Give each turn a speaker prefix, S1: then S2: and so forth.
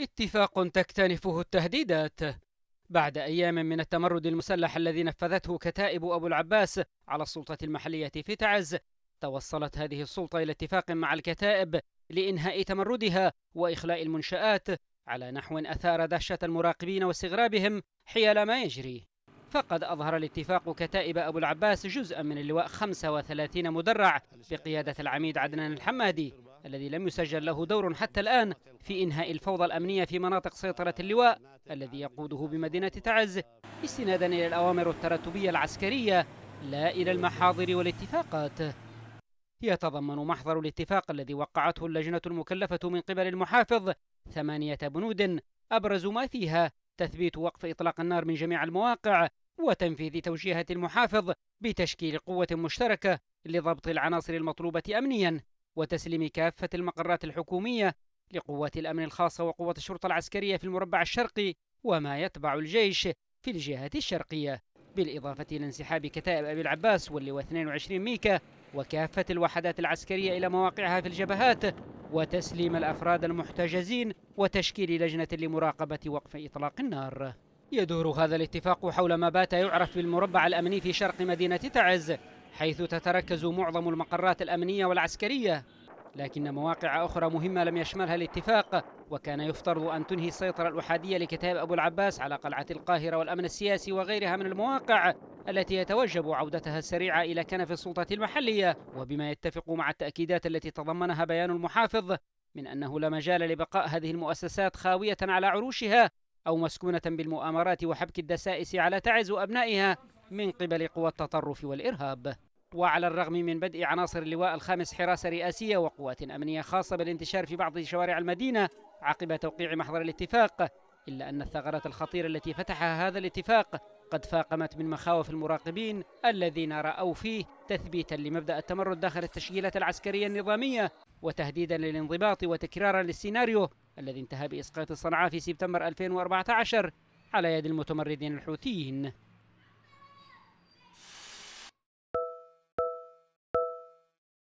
S1: اتفاق تكتنفه التهديدات بعد أيام من التمرد المسلح الذي نفذته كتائب أبو العباس على السلطة المحلية في تعز توصلت هذه السلطة إلى اتفاق مع الكتائب لإنهاء تمردها وإخلاء المنشآت على نحو أثار دهشة المراقبين واستغرابهم حيال ما يجري فقد أظهر الاتفاق كتائب أبو العباس جزءا من اللواء 35 مدرع بقيادة العميد عدنان الحمادي الذي لم يسجل له دور حتى الآن في إنهاء الفوضى الأمنية في مناطق سيطرة اللواء الذي يقوده بمدينة تعز استنادا إلى الأوامر الترتبية العسكرية لا إلى المحاضر والاتفاقات يتضمن محضر الاتفاق الذي وقعته اللجنة المكلفة من قبل المحافظ ثمانية بنود أبرز ما فيها تثبيت وقف إطلاق النار من جميع المواقع وتنفيذ توجيهات المحافظ بتشكيل قوة مشتركة لضبط العناصر المطلوبة أمنيا وتسليم كافة المقرات الحكومية لقوات الأمن الخاصة وقوات الشرطة العسكرية في المربع الشرقي وما يتبع الجيش في الجهة الشرقية بالإضافة إلى انسحاب كتائب أبي العباس واللواء 22 ميكا وكافة الوحدات العسكرية إلى مواقعها في الجبهات وتسليم الأفراد المحتجزين وتشكيل لجنة لمراقبة وقف إطلاق النار يدور هذا الاتفاق حول ما بات يعرف بالمربع الأمني في شرق مدينة تعز حيث تتركز معظم المقرات الأمنية والعسكرية لكن مواقع أخرى مهمة لم يشملها الاتفاق وكان يفترض أن تنهي السيطرة الأحادية لكتاب أبو العباس على قلعة القاهرة والأمن السياسي وغيرها من المواقع التي يتوجب عودتها السريعة إلى كنف السلطة المحلية وبما يتفق مع التأكيدات التي تضمنها بيان المحافظ من أنه لا مجال لبقاء هذه المؤسسات خاوية على عروشها أو مسكونة بالمؤامرات وحبك الدسائس على تعز وأبنائها من قبل قوى التطرف والإرهاب وعلى الرغم من بدء عناصر اللواء الخامس حراسة رئاسية وقوات أمنية خاصة بالانتشار في بعض شوارع المدينة عقب توقيع محضر الاتفاق إلا أن الثغرات الخطيرة التي فتحها هذا الاتفاق قد فاقمت من مخاوف المراقبين الذين رأوا فيه تثبيتا لمبدأ التمرد داخل التشكيلات العسكرية النظامية وتهديدا للانضباط وتكرارا للسيناريو الذي انتهى بإسقاط صنعاء في سبتمبر 2014 على يد المتمردين الحوثيين